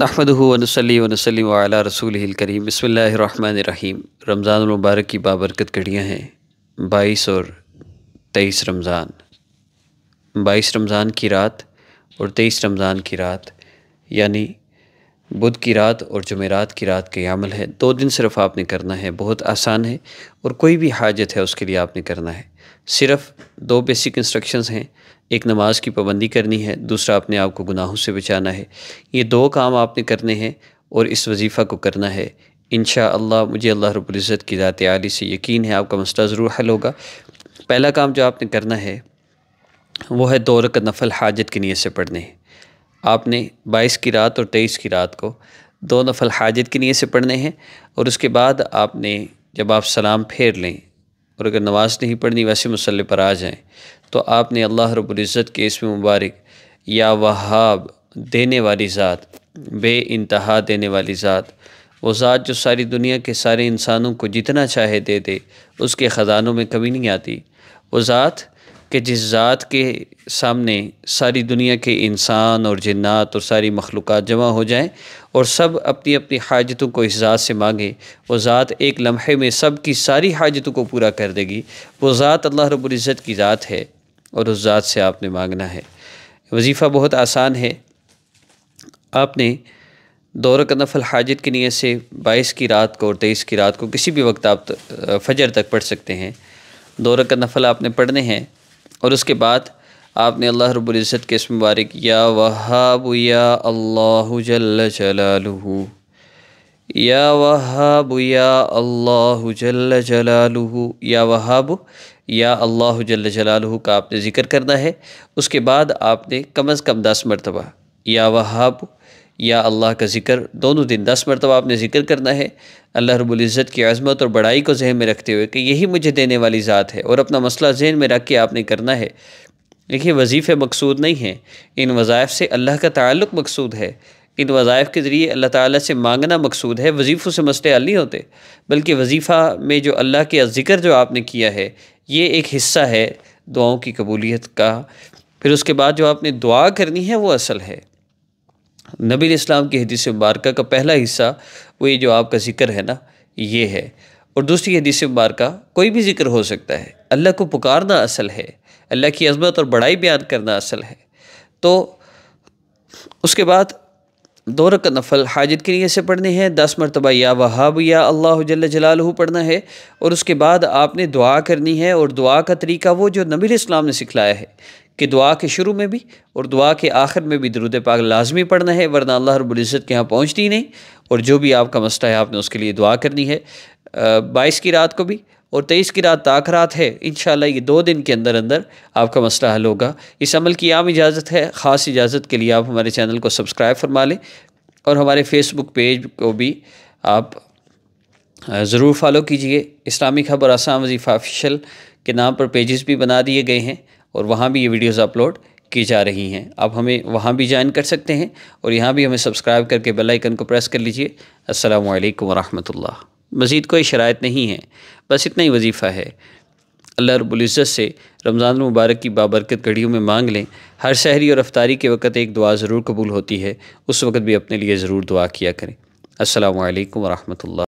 नहमदली वसली रसूल करीम बसमीम रमज़ान मुबारक की बाबरकत घड़ियाँ हैं बाईस और तेईस रमज़ान बाईस रमज़ान की रात और तेईस रमज़ान की रात यानी बुध की रात और जमेरात की रात का अमल है दो दिन सिर्फ आपने करना है बहुत आसान है और कोई भी हाजत है उसके लिए आपने करना है सिर्फ दो बेसिक इंस्ट्रक्शंस हैं एक नमाज की पाबंदी करनी है दूसरा अपने आप को गुनाहों से बचाना है ये दो काम आपने करने हैं और इस वजीफ़ा को करना है इन अल्लाह मुझे अल्लाह रबुल्ज़त की ज़ात आली से यकीन है आपका मसला ज़रूर हल होगा पहला काम जो आपने करना है वो है दो रकत नफल हाजत की नीयत से पढ़ने हैं आपने बाईस की रात और तेईस की रात को दो नफल हाजत की नीयत से पढ़ने हैं और उसके बाद आपने जब आप सलाम फेर लें और अगर नमाज नहीं पढ़नी वैसे मुसल पर आ जाएं तो आपने अल्लाह रब्ज़त के इसमें मुबारक या वहाब देने वाली ज़ात बे इंतहा देने वाली ज़ात वो ज़ात जो सारी दुनिया के सारे इंसानों को जितना चाहे दे दे उसके ख़जानों में कमी नहीं आती वो ज़ात कि जिस ज़ात के सामने सारी दुनिया के इंसान और जन्ात और सारी मखलूक जमा हो जाएँ और सब अपनी अपनी हाजतों को इस ज़ात से मांगे वो ज़ात एक लम्हे में सब की सारी हाजतों को पूरा कर देगी वो ज़ात अल्लाह रबुजत की ज़ात है और उस ज़ात से आपने मांगना है वजीफ़ा बहुत आसान है आपने दौर का नफल हाजत की नीयत से बाईस की रात को और तेईस की रात को किसी भी वक्त आप फजर तक पढ़ सकते हैं दौर का नफल आपने पढ़ने हैं और उसके बाद आपने अल्लाह रब्ज़त के इसम मुबारक या वहाब या अल्लाह जल जलालहू या वहाब या अल्लाह जल जलालहू या वहाब या अल्लाह जल जलालहू का आपने ज़िक्र करना है उसके बाद आपने कम अज़ कम दस मरतबा या वहाब या अल्लाह का ज़िक्र दोनों दिन दस मरतबा आपने ज़िक्र करना है अल्लाह रबुल्ज़त की अज़मत और बड़ाई को जहन में रखते हुए कि यही मुझे देने वाली ज़ात है और अपना मसला जहन में रख के आपने करना है देखिए वजीफ़े मकसूद नहीं हैं इन वज़ायफ़ से अल्लाह का ताल्लुक मकसूद है इन वज़ाइफ़ के ज़रिए अल्लाह ताला से मांगना मकसूद है वजीफ़ों से मसले हल नहीं होते बल्कि वजीफ़ा में जो अल्लाह के ज़िक्र जो आपने किया है ये एक हिस्सा है दुआओं की कबूलियत का फिर उसके बाद जो आपने दुआ करनी है वो असल है नबी इस्लाम की हदीस मुबारक का पहला हिस्सा वो ये जो आपका जिक्र है ना ये है और दूसरी हदीस मुबारक कोई भी जिक्र हो सकता है अल्लाह को पुकारना असल है अल्लाह की अजमत और बड़ाई बयान करना असल है तो उसके बाद दो रक नफल हाजत की नीयत से पढ़ने हैं दस मरतबा या वहाब या अल्लाह जल जलालह पढ़ना है और उसके बाद आपने दुआ करनी है और दुआ का तरीका वो जो नबी इस्लाम ने सिखलाया है कि दुआ के शुरू में भी और दुआ के आखिर में भी दरुद पाक लाजमी पढ़ना है वरना अल्लाह रबुल्ज़त के यहाँ पहुँचती नहीं और जो भी आपका मसला है आपने उसके लिए दुआ करनी है बाईस की रात को भी और तेईस की रात ताक रात है इन ये दो दिन के अंदर अंदर आपका मसला हल होगा इस अमल की आम इजाज़त है ख़ास इजाज़त के लिए आप हमारे चैनल को सब्सक्राइब फरमा लें और हमारे फेसबुक पेज को भी आप ज़रूर फॉलो कीजिए इस्लामी खबर आसाम वजीफ़ा ऑफिशल के नाम पर पेजेस भी बना दिए गए हैं और वहाँ भी ये वीडियोस अपलोड की जा रही हैं आप हमें वहाँ भी ज्वाइन कर सकते हैं और यहाँ भी हमें सब्सक्राइब करके बेल आइकन को प्रेस कर लीजिए असलकम वालेकुम रहमतुल्लाह मज़ीद कोई शराय नहीं है बस इतना ही वजीफ़ा है अल्लाह रबुल्ज़त से रमज़ान मुबारक की बाबरकत घड़ियों में मांग लें हर शहरी और अफ्तारी के वक्त एक दुआ ज़रूर कबूल होती है उस वक्त भी अपने लिए ज़रूर दुआ किया करें असल वरहमल